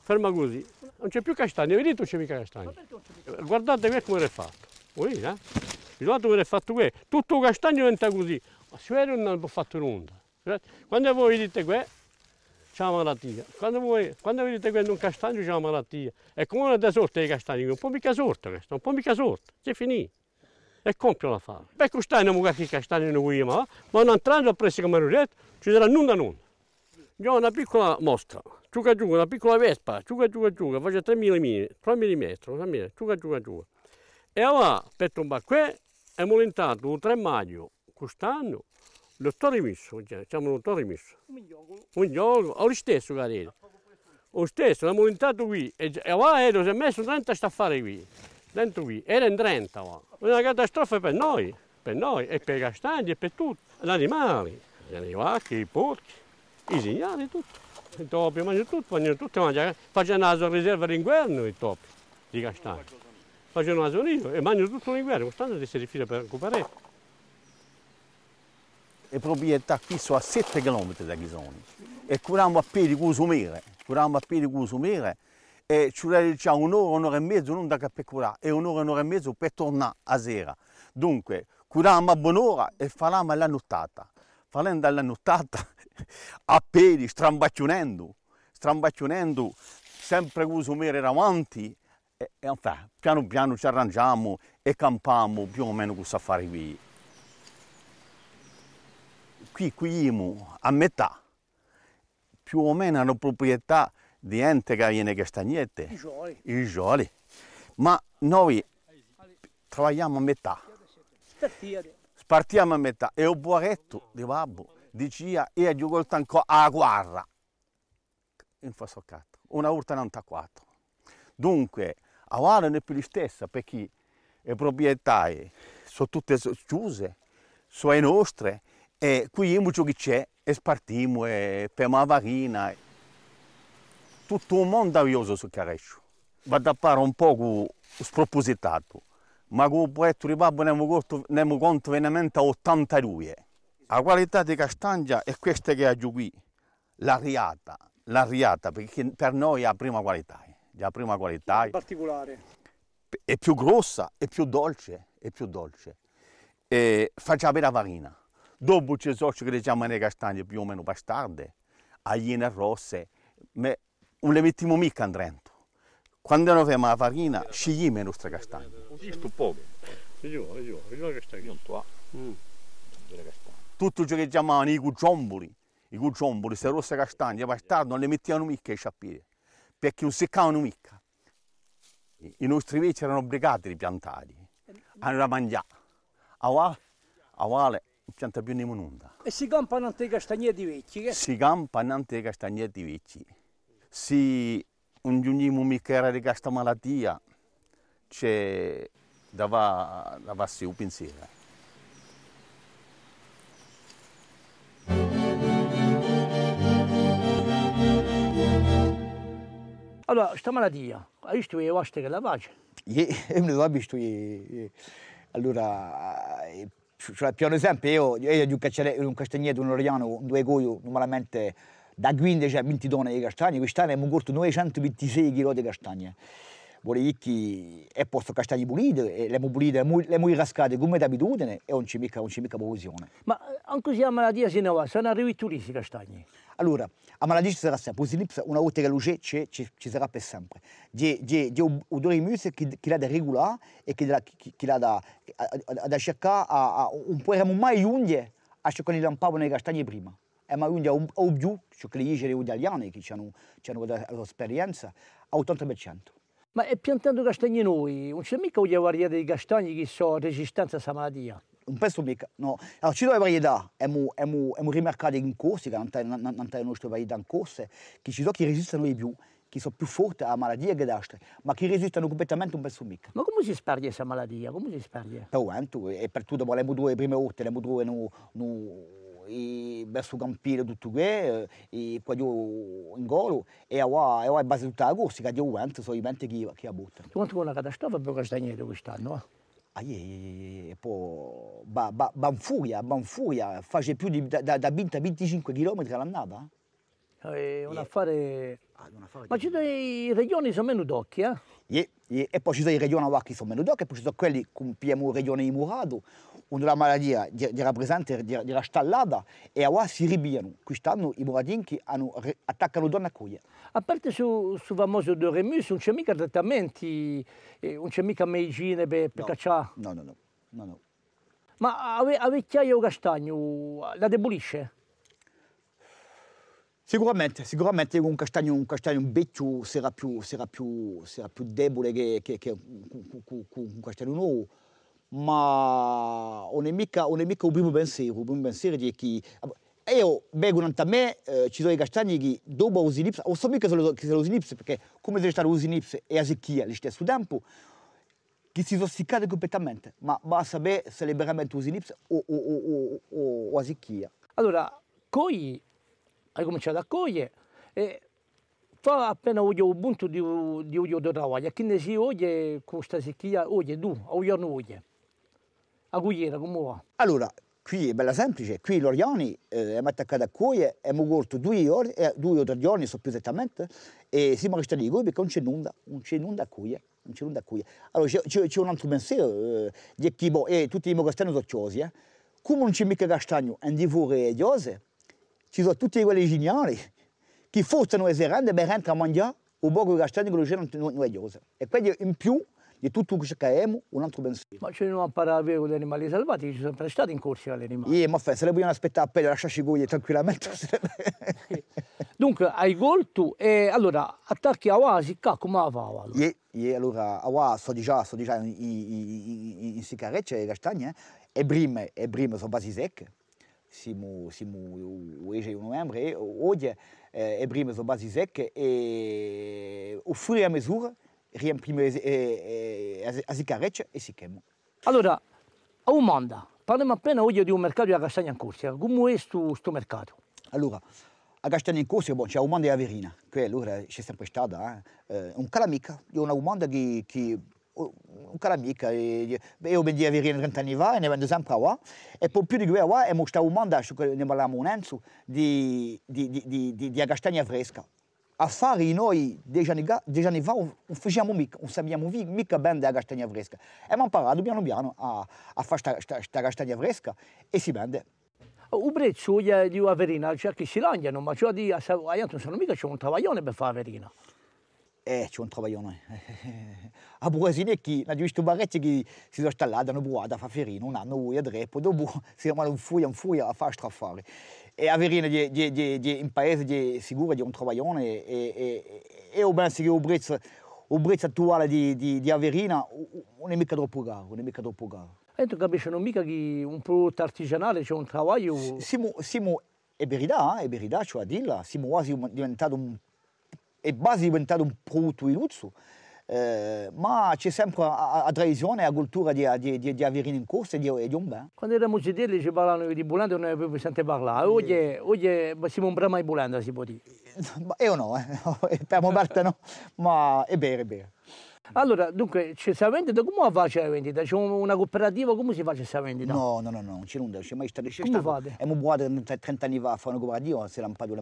Ferma così. Non c'è più castagno, vedete non c'è mica castagno. Guardate qui come è fatto. Guardate, eh? Guardate come è fatto qui. Tutto il castagno diventa così. Ma si vede non l'ho fatto nulla. Quando voi vedete questo, c'è la malattia. Quando, voi, quando vedete quello un castagno c'è la malattia. E come una è da sorte i castagni, un po' mica sorte questo, un po' mica sorte, c'è finito. E compio la fame. Per costare non qualche castagno non voglio, ma, non entrando a presso come ho detto, ci sarà nulla nulla. Abbiamo una piccola mostra, giuca giuca, una piccola vespa, giuca giuca giuca, faccio 3 mm, 3 mm, 3 mm, giuca giuca giuca. E allora, per tombare qui, è molentato il 3 maggio, quest'anno, Doktor imiş hocam. Siamo dottor imiş. Un gioco. Ho lo stesso carino. Lo stesso, l'abbiamo inventato qui. E, e là ero, si è messo dentro staffare qui. Dentro qui. Era in 30 là. Una catastrofe per noi. Per noi. E per i castagni e per tutti. Gli animali. Gli vacchi, i porchi. I segnali, tutto. I topi mangiano tutto. Mangiano tutto. Mangiano. Facciano la riserva d'inverno i topi. Di castagni. Facciano la zona e mangiano tutto l'inverno. Quest'anno si rifiuta per recuperare e proprietà qui sono a 7 km da Ghisoni e curiamo a piedi Cusumere, curiamo a piedi Cusumere e ci realizziamo un'ora, un'ora e mezzo non da per curare e un'ora, un'ora e mezzo per tornare a sera. Dunque curiamo a buon'ora e faremo la nottata. Facendo la nottata a piedi, strambaccionando, strambaccionando, sempre Cusumere davanti e, e, piano piano ci arrangiamo e campiamo più o meno questo affare qui qui cogliamo a metà più o meno hanno proprietà di Entega e Castagnette, i gioli. i gioli, ma noi travagliamo a metà, spartiamo a metà e il buaretto di babbo diceva e aggiunto ancora a guerra, in fasoccato, una urta 94. Dunque, a guerra non è più la stessa perché le proprietà sono tutte chiuse, sono nostre e cuiamo ciò che c'è e spartiamo e per la varina. Tutto il mondo è avioso su Carescio. Vado a fare un po' spropositato, ma con il progetto di Babbo ne abbiamo conto veramente 82. La qualità di castagna è questa che ha giù qui, la riata, perché per noi è la prima qualità. Eh. La prima qualità in particolare. È più grossa, è più dolce, è più dolce. E facciamo la farina. Dopo c'è socio che diciamo le castagne più o meno bastarde, aliene rosse, ma non le mettiamo mica andrento. Quando noi facciamo la farina, scegliamo le nostre castagne. Esiste un po'. Mm. Tutto ciò che chiamavano i cuciomboli, i cucciomboli, se rosse castagne, bastardo, non le mettevano mica ai sciappire, perché non seccavano mica. I nostri vecchi erano obbligati a piantare, a mangiare. A quale? pianta più nemonunda. E si campano anche i castagnetti vecchi? Che? Si campano anche i castagnetti vecchi. Si non giungiamo mica di questa malattia, c'è da va, da va un pensiero. Allora, questa malattia, hai visto io che la pace? Io non l'ho visto, allora eh, cioè, per esempio, io, io di un, un castagneto, un oriano, due coio, normalmente da 15 a 20 tonne di castagne, quest'anno abbiamo corto 926 kg di castagne. Vorrei e posto castagne pulite, e le abbiamo pulite, le abbiamo cascate come d'abitudine e non c'è mica, non mica poluzione. Ma anche se la malattia si ne va, sono arrivati tutti i castagni? Allora, a Maladici sarà sempre, Usilipsa, una volta che la luce c'è, ci, sarà per sempre. Di odore music che, che l'ha da regolare e che, che, che l'ha da, da cercare, a, a, un po' eravamo mai unghie a ciò che ne lampavano le castagne prima. E mai quindi a più, ciò che le dice gli italiani che hanno, hanno esperienza, 80%. Ma piantando castagne noi, non c'è mica una varietà di castagne che sono resistenti a questa malattia? un pezzo mica, no. Alors, ci sono varietà, abbiamo, abbiamo, rimarcato in corse, che non sono le nostre varietà in corse, che ci sono che resistono di più, che sono più forti alla malattia che ad altre, ma che resistono completamente un pezzo mica. Ma come si sparge questa malattia? Come si sparge? Eh, per oh, eh, quanto, eh, e per tutto, abbiamo due prime volte, abbiamo due... No, no, verso Campile tutto che, e qua io in golo, e ora è base tutta la corsica, che io vento, sono i venti che, che abbottano. Quanto vuole la catastrofe per Castagneto quest'anno? Eh? aie, ah, poi ba, ba, ban furia, ban furia, face più di, da, da 20 a 25 km all'annata. Eh, è un yeah. affare... Ah, affare... Ma ci sono i regioni sono meno d'occhi, eh? E poi ci sono i regioni che sono meno d'occhi, e poi ci sono quelli che compiamo regione di Murato, onde la malattia era presente, era stallata e ora si ribiano. Quest'anno i muradinchi attaccano donne a cuoia. A parte su, su famoso De Remus, non c'è mica trattamenti, eh, non c'è mica medicine per, per no. cacciare? No, no, no. no, no. Ma a, a vecchiaia o castagno la debolisce? Sicuramente, sicuramente un castagno, un castagno vecchio sarà più, sarà più, sarà più debole che, che, che un, un, un castagno nuovo ma non è mica, non è mica un primo pensiero, il primo pensiero è che io vengo a me, eh, ci sono i castagni che dopo usi non so mica solo che sono usi perché come se stare usi e la secchia allo stesso tempo, che si sosticcate completamente, ma basta sapere se è veramente l'ipse o, o, o, o, o a secchia. Allora, coi, hai cominciato a cogliere, e fa appena oggi un punto di, di voglio da lavaglia, che ne si oggi con questa secchia, oggi tu, oggi non oggi. A cugliera come va? Allora, qui è bella semplice, qui gli eh, è attaccato a cuoie, è molto due, ore, eh, due o tre giorni, so più esattamente, e siamo restati di cuoie perché non c'è nulla, non c'è nulla a cuoie. Non c'è nulla a cuoie. Allora c'è, un altro pensiero, eh, di chi, boh, eh, tutti i castagni sono chiosi, eh. come non c'è mica castagno, è di fuori chiose, ci sono tutti quelli geniali che forzano le serende per entrare a mangiare un poco di castagno che non c'è noi chiose. E quindi in più di tutto ciò che abbiamo, un altro pensiero. Ma ci non a parlare con gli animali salvati, ci sono sempre stati in corsi agli animali. Sì, ma fai, se le vogliono aspettare a pelle, lasciarci coglie tranquillamente. Le... Dunque, hai colto e allora attacchi a Oasi, come la fa? Allora? Io, sì, allora, a sto già, sto già in, in, in, in sicareccia le castagne, e prima, e prime sono basi secche, siamo, siamo il 1 novembre, oggi, eh, e prime sono basi secche, e offrire a misura, riempire la sicareccia e si chiama. Allora, a domanda, parliamo appena oggi di un mercato di castagna in corsia, come è questo mercato? Allora, a castagna in corsia bon, c'è Umanda di Averina, che allora c'è sempre stata, eh? un calamica, io una Umanda che, che un calamica, e, io vendi Averina 30 anni fa e ne vendo sempre qua, e poi più di qui qua è mostrata Umanda, ne parliamo un enzo, di, di, di, di, di castagna fresca a fare noi dieci anni, dieci anni fa non facciamo mica, non sappiamo mica bene della castagna fresca. E abbiamo imparato piano piano a, a fare questa castagna fresca e si vende. U prezzo di averina, cioè che si lagnano, ma cioè di, non sono mica c'è un travaglione per fare averina. Eh, c'è un travaglione. a Buasini è chi, la giusta barretta che si sono hanno una buata, fa ferino, un anno, tre, drepo, dopo si chiama in fuia, un fuia, a fare straffare e avere di, di, paese di figura di un travaglione e, e, e io penso che il prezzo, il prezzo attuale di, di, di Averina eh, non è mica troppo caro, non è mica troppo caro. E tu capisci, non mica che un prodotto artigianale c'è cioè un travaglio... Siamo, siamo, è verità, è verità, cioè a dirla, siamo quasi diventati un... è quasi diventato un prodotto di lusso. Eh, ma c'è sempre la tradizione e la cultura di, di, di, di avere in corso e di, di un bene. Quando eravamo cittadini ci parlavano di Bulanda non ne avevo sentito parlare, oggi, eh. oggi siamo un brama di Bulanda si può dire. Eh, io no, eh. per la parte no, ma è bene, è vero. Allora, dunque, c'è la vendita, come si fa la vendita? C'è una cooperativa, come si fa questa vendita? No, no, no, no, non c'è nulla, c'è mai stato. C'è come fate? Abbiamo buoni 30 anni fa a fare una cooperativa, se era impato,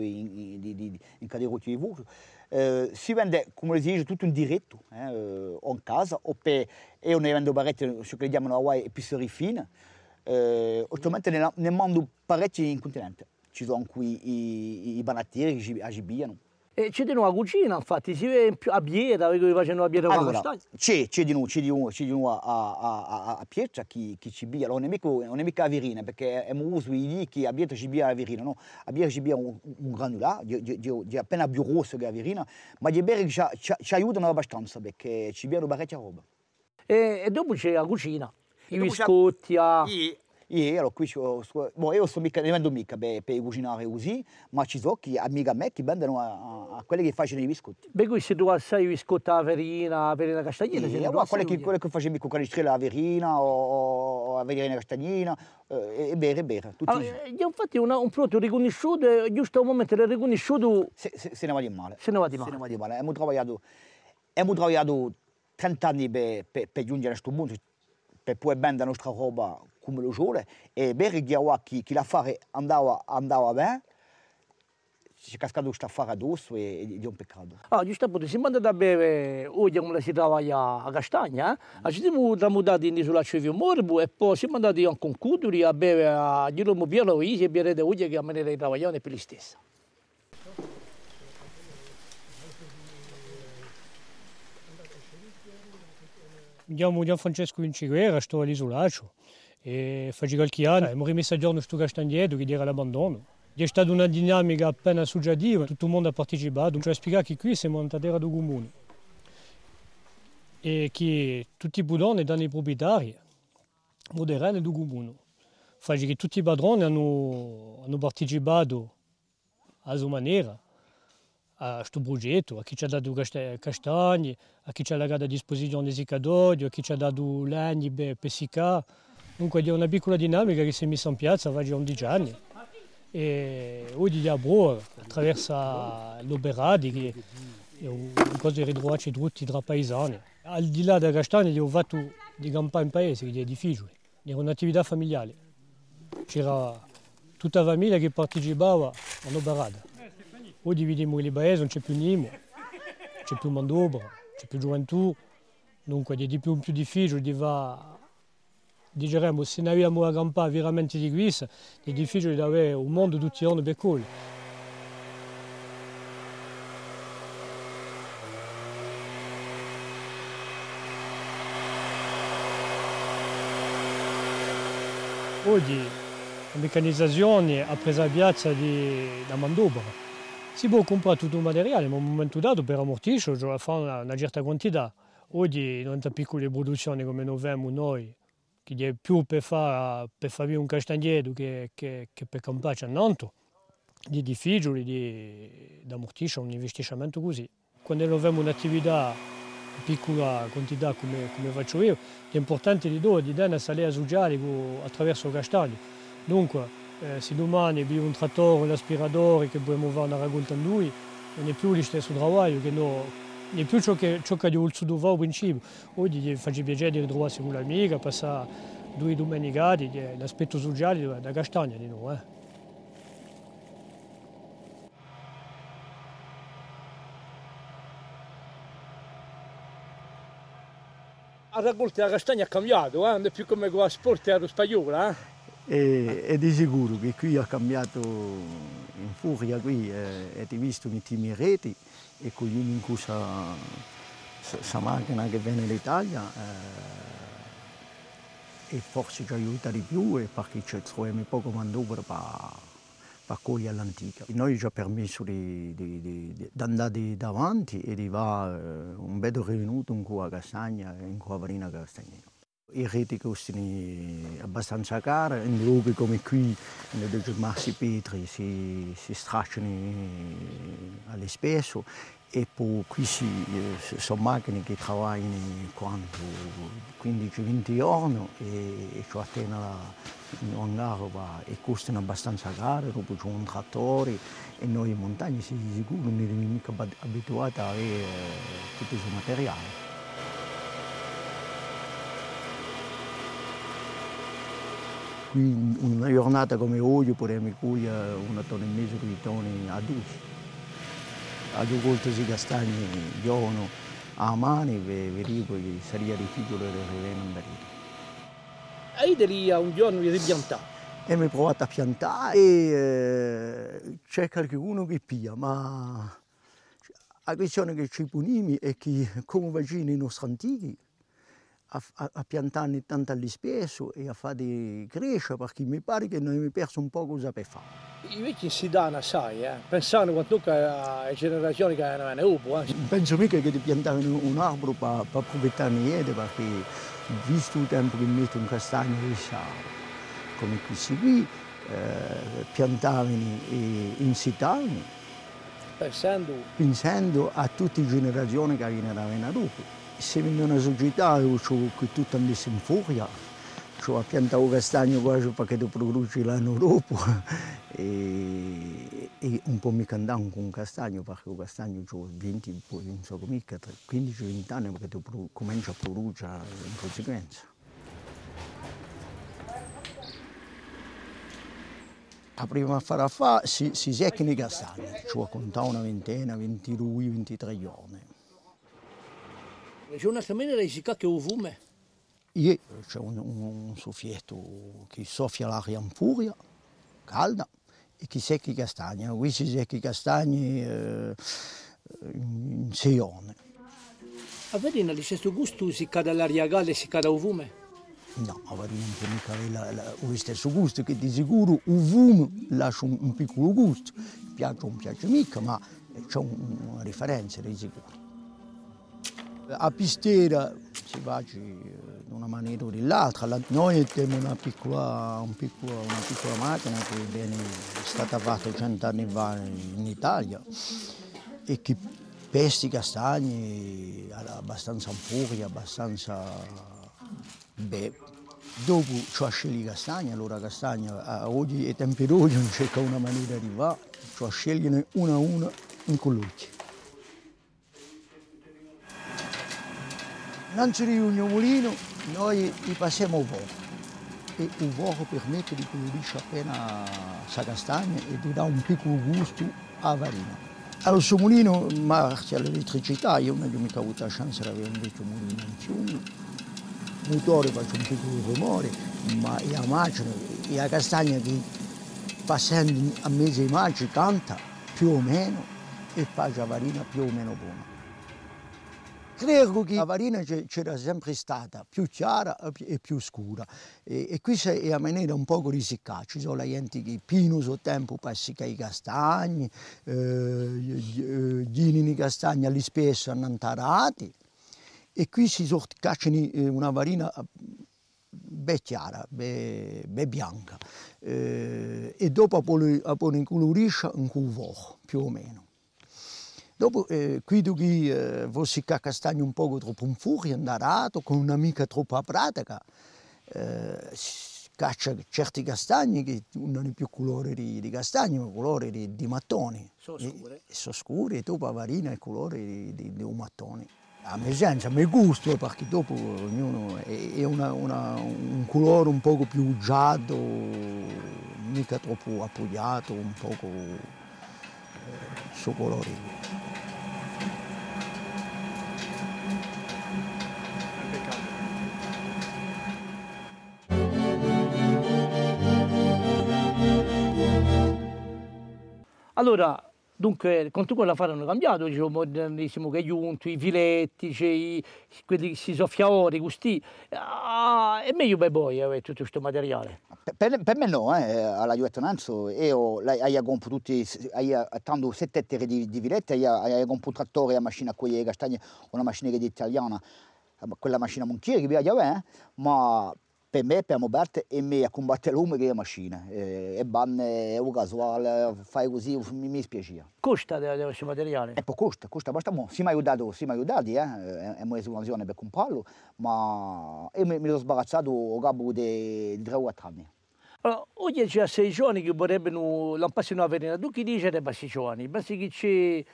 in, in, in, in categoria di voto. Eh, si vende, come si dice, tutto in diretto, eh, o in casa, o per, e non vendo parecchio, ciò che chiamano Hawaii, e pissori fine. Eh, ultimamente ne, ne mando parecchi in continente. Ci sono qui i, i, i banattieri che ci agibiano. E c'è di nuovo a cucina, infatti, si vede a Bieta, che facendo la Bieta allora, con la C'è, c'è di nuovo, c'è di nuovo, a, a, a, a Pietra chi, chi ci bia, non è mica, mica a Virina, perché è un uso di che a Bieta ci bia a Virina, no? A Bieta ci bia un, un granulato, di, appena più rosso che a Virina, ma gli bere ci, aiutano abbastanza, perché ci bia parecchia roba. E, e dopo c'è la cucina, i biscotti, a... Ah. E allora qui ho, boh, io sto mica, non vendo mica beh, per cucinare così, ma ci sono chi, amica me che vendono a, a quelli che facevano i biscotti. Beh, qui se tu assai i biscotti a verina, a verina castagnina, sì, ma quelle che, quelle che facevi con canistrella a verina o, a verina castagnina, eh, e bere, e bere. Tutti allora, i... Eh, infatti una, un prodotto riconosciuto, eh, giusto al momento del riconosciuto... Se, se, se ne va di male. Se ne va di male. Se ne va di male. Abbiamo lavorato, abbiamo 30 anni per, per, per giungere a questo punto per poi vendere la nostra roba come lo giore e Beri che, che l'affare andava, andava bene è cascato questa affare addosso e, e è un peccato. Ah, giustamente, si manda da bere oggi come si trova a Castagna, eh? mm. ci siamo in sulla Cevio Morbo e poi siamo andati a un concudere a bere a Giromo Bielo e a bere da oggi che a me ne lavagliano per gli stessi. Andiamo, andiamo Francesco Vinciguera, sto all'isolaccio e faccio qualche anno, e morì a giorno sto gastando dietro, che era l'abbandono. C'è stata una dinamica appena suggestiva, tutto il mondo ha partecipato, cioè spiega che qui siamo in terra del comune e che tutti i budoni danno i proprietari moderati del comune. Faccio che tutti i padroni hanno, hanno partecipato a sua maniera. a questo progetto, a chi ci ha dato castagne, a chi ci ha legato a disposizione zicca d'odio, a chi ci ha dato legni per pesicare. Dunque è una piccola dinamica che si è messa in piazza da 11 anni. E oggi da Bro, attraverso l'Oberadi, che è una cosa che ridroce tutti tra paesani. Al di là della castagna ho fatto di campare in paese, che è difficile. Era un'attività familiare. C'era tutta la famiglia che partecipava all'Oberada. Oggi vediamo il paese, non c'è più Nimo, c'è più Mandobra, non c'è più gioventù, dunque è di più, più difficile di va Diremmo, se noi abbiamo a campare veramente di questo, è difficile di avere un mondo tutti i anni piccolo. Oggi la meccanizzazione ha preso la piazza di, da Mandobra. Si può comprare tutto il materiale, ma a un momento dato per ammortirlo cioè, bisogna fare una, una, certa quantità. Oggi non tante piccole produzioni come noi abbiamo noi, che è più per fare, per fare un castagneto che, che, che per comprare a Nanto, è difficile di, di ammortire un investimento così. Quando noi abbiamo un'attività piccola quantità come, come, faccio io, l'importante di due di dare una salita sociale attraverso il castagno. Dunque, eh, se domani abbiamo un trattore, un aspiratore che può muovere una raccolta in due, non è più lo stesso lavoro che noi non è più ciò che, ciò che ho studiato in principio. Oggi gli faccio piacere di ritrovarsi con l'amica, passare due domenicati, l'aspetto sociale da castagna di noi. Eh. La raccolta della castagna è cambiata, eh? non è più come con la sport e la spagnola. Eh? E, e, di sicuro che qui ha cambiato in furia, qui eh, hai visto mi timi reti e con in cui questa macchina che viene dall'Italia eh, e forse ci aiuta di più perché ci troviamo poco manubrio per, cogliere l'antica. Noi ci ha permesso di, di, di, di, andare davanti e di fare eh, un bel rivenuto in cua Castagna e in cua Varina Castagnino. I reti costano abbastanza caro, in luoghi come qui, dove i Petri si, si stracciano eh, all'espesso e poi qui si, eh, sono macchine che lavorano 15-20 giorni e, e ci attendono in hangar e costano abbastanza caro, dopo c'è un trattore e noi in montagna siamo sicuri non siamo mica abituati a avere eh, tutto questo materiale. una giornata come oggi potremmo cugliere una tonna e mezzo, di tonne a due. A due volte si castagni giovano a mani e venivo che sarebbe difficile rivedere in barito. E io un giorno vi ripiantavo. E mi provato a piantare e eh, c'è qualcuno che pia, ma la questione che ci punimi è che come vagini i nostri antichi a, a, a piantare tanto alle e a fare crescere perché mi pare che noi mi perso un po' cosa per fare. I vecchi si danno assai, eh? pensando tutte le generazioni che erano dopo. Eh. Penso mica che di piantare un albero per pa, approfittare niente perché visto il tempo che metto un castagno di sale come questi qui, eh, piantavano e incitavano pensando. pensando a tutte le generazioni che venivano dopo siamo in una società che tutto andasse in furia, ci ha piantato castagno quasi perché lo produci l'anno dopo e, e, un po' mi cantavo con castagno perché il castagno ho 20, poi non so come, 15-20 anni perché tu cominci a produrre in conseguenza. La prima fare a si, si secca i castagni, ci ho contato una ventena, 22, 23 giorni. J'ai onestament réussi che ho fumo. Ieri c'è un, un, un, soffietto che soffia l'aria in furia, calda, e che secchi i castagni. Ecco, qui si secchi i castagni eh, in, in seione. A Verina di questo gusto si cade l'aria calda e si cade il No, a Verina non può mica avere lo stesso gusto, che di sicuro il fume lascia un, un piccolo gusto. Piace o non piace mica, ma c'è una differenza di sicuro. A Pistera si baci in eh, una maniera o nell'altra. Noi abbiamo una piccola, un piccola, una piccola macchina che viene, è stata fatta cent'anni fa in Italia e che pesti castagni abbastanza puri, abbastanza... Beh, dopo ci ascegli castagna, allora castagna, oggi è temperolio, non c'è una maniera di va, ci ascegliono una a una in collucci. non ci riunisce un mulino, noi passiamo un poco. E il poco permette di colorisce appena la castagna e di dare un piccolo gusto alla farina. Al suo mulino marcia l'elettricità, io non ho mica avuto la chance di avere un vecchio mulino anziano. Il motore fa un piccolo rumore, ma la e la castagna che passando a mezzo di maggio canta più o meno e fa la farina più o meno buona. Credo che la varina c'era sempre stata, più chiara eh, e più scura. E, e qui è a maniera un poco risiccata. Ci sono gente che pinus, o tempo passica i castagni, eh, gli eh, inini castagni spesso hanno tarati. E qui si cacciano eh, una varina ben chiara, ben, ben bianca. Eh, e dopo la incolorisce un cuvo più o meno. Dopo eh, credo che eh, Vossica Castagno un po' troppo in furia, andarato, con un'amica troppo a pratica, eh, caccia certi castagni che non è più colore di, di castagno, ma colore di, di mattoni. Sono scure. Sono scure, e dopo avarina è colore di, di, di un mattone. A me senza, a me gusto, eh, perché dopo ognuno è, è una, una, un colore un poco più giallo, mica troppo appoggiato, un poco eh, suo colore. Allora, Dunque, con tu quella fare hanno cambiato, dicevo, modernissimo che giunto, i filetti, cioè, i, quelli che si soffia ori, gusti. Ah, è meglio per voi avere tutto questo materiale. Per, per, me no, eh, alla Juventus io ho comprato tutti, hai eh, tanto sette ettari di, di filetti, hai comprato un trattore, una macchina a quelle castagne, una macchina che è italiana, eh, quella macchina Montieri che vi piace a eh? ma per me, per la parte e me a combattere l'uomo che è la macchina. Eh, e, e banne è un casuale, fai così, mi, mi spiaceva. Costa questo materiale? E ecco, poi costa, costa basta. Si mi ha aiutato, si mi ha eh? è una situazione per comprarlo, ma io mi, mi sono sbarazzato a capo di 3 o 4 anni. Allora, oggi c'è 6 giorni che vorrebbero lampare una verena. Tu chi dice che questi giorni? Pensi che c'è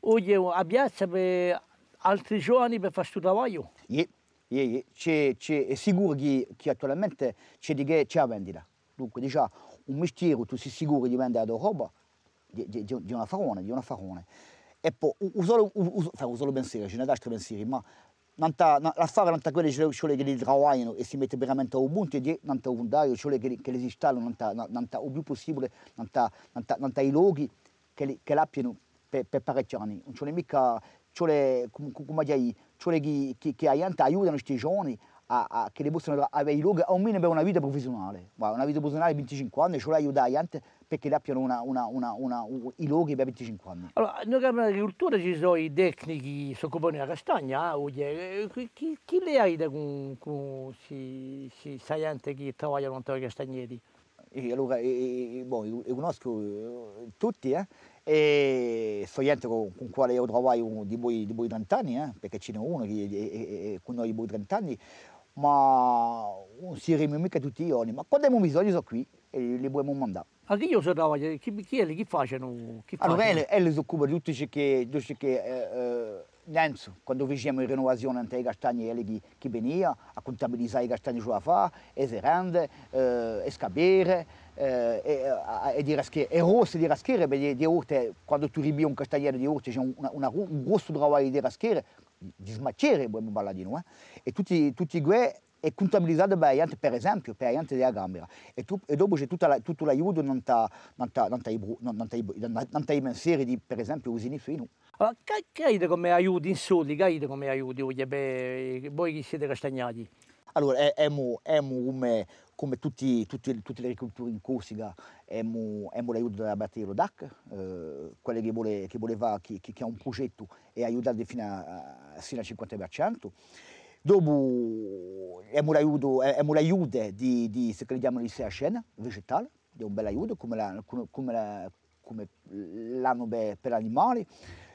oggi a piazza per altri giorni per fare questo lavoro? Yeah è sicuro che, che attualmente c'è di che c'è la vendita. Dunque, diciamo, un mestiere tu sei sicuro di vendere la tua roba, di, di, di una farone, di una farone. E poi, usalo, us, cioè, usalo ce ne altri pensieri, ma non ta, non, l'affare non è quelli che li lavorano e si mette veramente a un punto, e non è un dario, quelli che, che li installano, non è il più possibile, non è i luoghi che, che l'appiano per, per parecchi anni. Non c'è mica, c'è, come, come dire, cioè che, che, che aiutano questi giovani a, a, che possono avere luogo almeno per una vita professionale, una vita professionale di 25 anni, cioè aiutare gli altri perché abbiano una, una, una, una, i luoghi per 25 anni. Allora, noi che abbiamo agricoltura ci sono i tecnici che si occupano della castagna, ah, oh, eh, chi, chi le aiuta con questi saianti che lavorano con i castagneti? Io, Luca, io, io, io conosco eh, tutti, eh? e sfogliante con, con quale io trovai uno di voi, di voi 30 anni, eh, perché ce n'è uno che con noi di voi 30 anni, ma non si rime mica tutti i giorni, ma quando abbiamo bisogno sono qui e li vogliamo mandare. A chi io so lavora? Chi, chi, è, chi facciano? allora, facciano? si occupa di tutto ciò che, tutto ciò che eh, eh Nenzo, quando facciamo la rinnovazione dei castagni, lei che, che veniva a contabilizzare i castagni sulla fa, e serende, eh, e scabere, eh, è, eh, di raschiere, è rosse di raschiere, perché di urte, quando tu ribi un castagnere di urte c'è un, un grosso lavoro di raschiere, di smacciere, buon balladino, eh? e tutti, tutti quei è contabilizzato per gente, per esempio, per gente della Gambera. E, tu, e dopo c'è la, tutto l'aiuto non i pensieri di, per esempio, usini suino. Ma capite come aiuti in soldi, capite come aiuti voi che siete castagnati? Allora, è, è, mo, è mo come come tutti, tutti, tutte le agricolture in Corsica, abbiamo, l'aiuto della batteria DAC, eh, quella che, vuole, che, voleva, che, che, ha un progetto e aiutate fino, fino al 50%. Dopo abbiamo l'aiuto, di, di, se crediamo, di CHN vegetale, è un bel aiuto come, la, come, la, come l'hanno per, gli animali.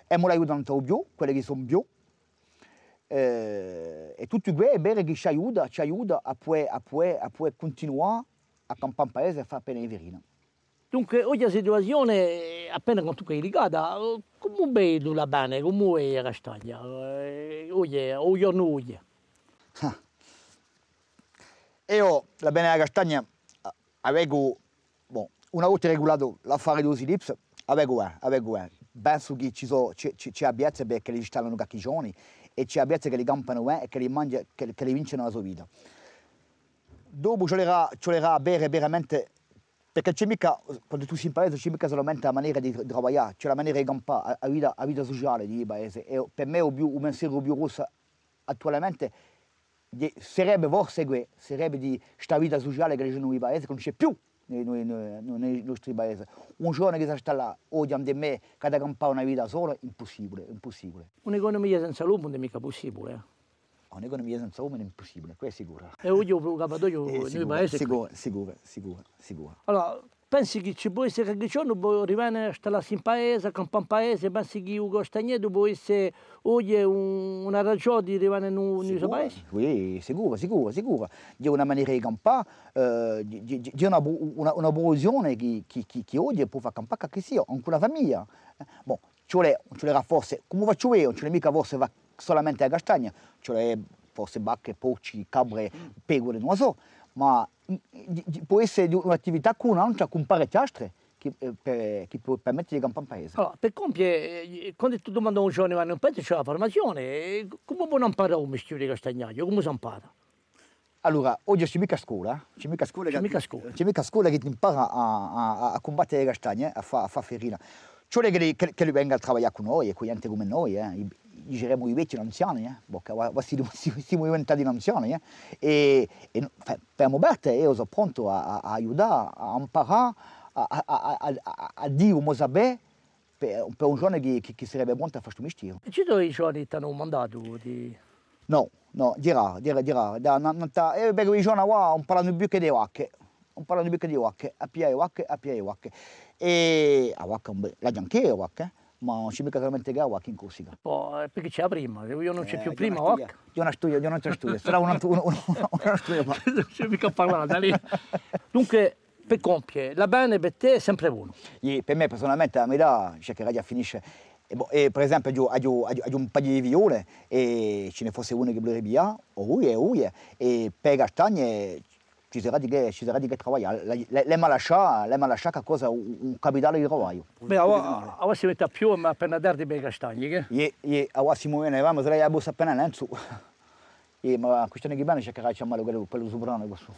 Abbiamo l'aiuto di Antaubio, quelle che sono bio, eh, e tutti quei bene che ci aiuta, ci aiuta a poter, a poter, a poter continuare a campare in paese e a fare appena i verina. Dunque, oggi la situazione, appena con tutto è legata, come vedo la bene, come è la staglia? Eh, oggi, o giorno oggi? Ah. Io, la bene della castagna, avevo, bon, una volta regolato l'affare dei slips, avevo, eh, avevo, eh, penso che ci, so, ci, ci, ci abbiate perché le stanno qualche giorni, e c'è la piazza che li campano eh, e che li mangia, che, che li vincono la sua vita. Dopo ci vorrà bere veramente, perché c'è mica, quando tu sei in paese, c'è mica solamente la maniera di lavorare, c'è cioè la maniera di campare, la vita, la vita sociale di paese. E per me il, pensiero più rosso attualmente sarebbe forse questo, sarebbe di questa vita sociale che c'è in paese, che non c'è più noi, noi, noi, nei nostri paesi. Un giovane che si sta là, odiamo di me, che da campare una vita sola, impossibile, impossibile. Un'economia senza lupo non è mica possibile. Un'economia senza uomini è impossibile, questo è sicuro. E io capato io eh, nei paesi. Sicuro, sicuro, sicuro, sicuro. Allora, pensi che ci può essere che giorno può rimanere in paese, campo in paese, pensi che Ugo Stagneto può essere oggi una ragione di rimanere in un paese? Sì, sicuro, sicuro, sicuro. C'è una maniera eh, di campare, eh, c'è una, una, una posizione che, che, che, che oggi può far campare che sia, anche una famiglia. Eh, bon, ci vuole forse, come faccio io, non ci mica forse solamente la castagna, ci vuole forse bacche, porci, cabre, pecore, non lo so ma mm, mm, può essere un'attività con un'altra, con pare altre, che, eh, per, che può permettere di campare un paese. Allora, per compiere, eh, quando tu domandi a un giovane vanno in paese c'è la formazione, eh, come può imparare un mestiere di castagnaggio? Come si impara? Allora, oggi c'è mica scuola, c'è mica scuola, c'è mica scuola. C'è mica scuola che ti impara a, a, a combattere le castagne, a fare fa ferina. Ciò che, che, che venga a lavorare con noi con gli altri come noi, eh diremmo i vecchi, gli anziani, eh? perché siamo diventati anziani, eh? e, e fermo Berte eh, io sono pronto a, a, aiutare, a imparare, a, a, a, a dire come sapere per, per, un giorno che, che, che sarebbe pronto a fare questo mestiere. E ci sono i giovani che ti hanno mandato di... No, no, dirà, dirà, dirà, da, non, non ta, eh, perché i giovani qua non parlano più che di vacche, non parlano più che di vacche, a piare vacche, a piare vacche. E a vacche, la gianchia vacche, eh ma non c'è mica veramente cavo qui in Corsica. Poi, eh, perché c'è la prima, io non c'è eh, più prima, io non, io non studio, io non c'è studio, sarà un altro, studio. Ma... non c'è mica parlare da lì. Dunque, per compie, la bene per te è sempre buono. Io, per me personalmente la metà, cioè che radia finisce, e, boh, e per esempio giù, giù, un paio di viole e ce ne fosse uno che volerebbe o uie, uie, e per castagne ci si radica, ci si radica travagliare. L'emma lascia, l'emma lascia che cosa un capitale di travaglio. Beh, ora, si mette a più ma appena darti per i castagni, che? Ie, ie, ora si muove, avevamo tre busse appena lento. E ma questo non è che bene c'è che c'è male quello per lo soprano questo.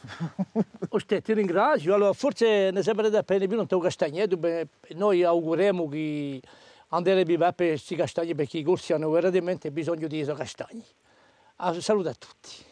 Oste, ti ringrazio. Allora, forse ne sembra da appena più non te castagnetto, eh? noi auguriamo che andare a per questi castagni perché i corsi hanno veramente bisogno di questi castagni. Ah, saluto a tutti.